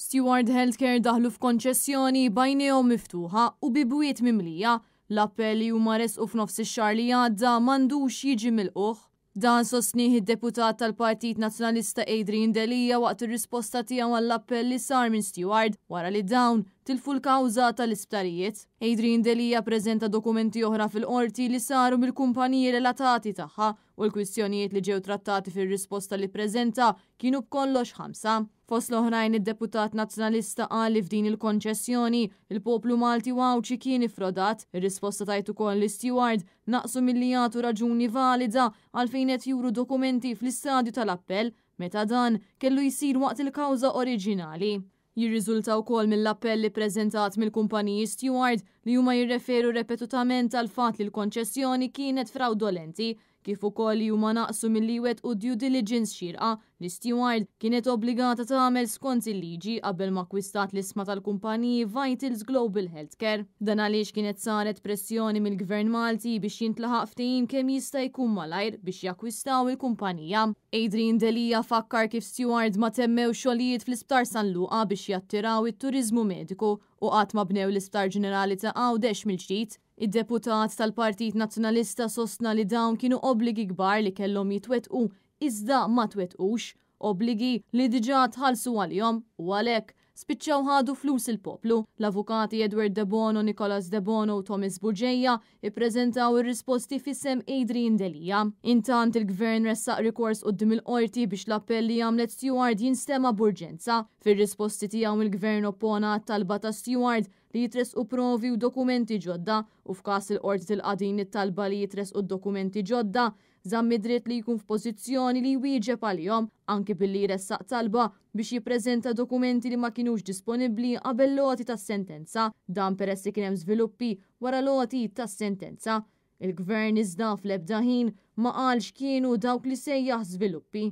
Steward Healthcare daħlu f'konċessjoni bajnejhom miftuħa u bibwiet mimlija l appelli u huma u f'nofs ix xar li għadda m'għandux jiġi milquh. Dan sostniħ id-deputat tal-Partit Nazzjonalista Adrian Delija waqt ir-risposta tiegħu għall-appell li sar minn Steward wara li dawn tilfu l-kawza tal-isptarijiet. Adrian Delija prezenta dokumenti oħra fil-qorti li saru mill-kumpaniji relatati tagħha u l-kwistjonijiet li ġew trattati fil-risposta li prezenta kienu b'kollox ħamsa. Fost l-oħrajn id-deputat nazzjonalista qal li f'din il-konċessjoni il-poplu Malti wawċi kien ifrodat, ir-risposta tajt ukoll l steward naqsu milli jagħtu raġuni valida għalfejn qed juru dokumenti fl-istadju tal-appell meta dan kellu jisir waqt il-kawża oriġinali jirriżulta wkoll mill-appelli prezentat mill-kumpaniji Steward li huma jirreferu repetutament għal fatt li l-konċessjoni kienet fraudolenti kif ukoll li huma naqsu mill-liwet u due diligence xirqa l Steward kienet obbligata tagħmel skont il-liġi qabel ma kwistat l-isma tal-kumpaniji Vitals Global Healthcare. Dan għaliex kienet saret pressjoni mill-Gvern Malti biex jintlaħaq ftehim kemm jista' jkun malajr biex jakkwistaw il-kumpanija. Adrian Delija fakkar kif Steward ma temmew xogħlijiet fl-isptar San Luqa biex jattiraw it-turizmu mediku u qatt ma bnew l-isptar ġenerali ta' għawdex mill-ġdid Id-deputat tal-Partit Nazzjonalista sostna li dawn kienu obligi kbar li kellhom jitwetqu iżda ma twetqux, obligi li diġà tħallsu għalihom u għalhekk spiċċaw ħadu flus il-poplu. L-avukati Edward De Bono, Nicolas De Bono u Thomas Burġeja ippreżentaw ir-risposti fissem Adrian Delija. Intant il-gvern ressaq rikors qoddim il-qorti biex l-appelli għamlet Steward jinstema burġenza. Fir-risposti tiegħu il-gvern oppona talba ta' Steward li jitresqu provi u dokumenti ġodda u f'każ il-qorti til qadin it-talba li jitresqu dokumenti ġodda zammi dritt li jkun f'pożizzjoni li jwieġeb għalihom anki billi jressaq talba biex jippreżenta dokumenti li ma kinux disponibbli qabel loti tas-sentenza dan peress li kien hemm żviluppi wara loti tas-sentenza. Il-gvern iżda fl-ebda ħin ma qalx kienu dawk li sejjaħ żviluppi.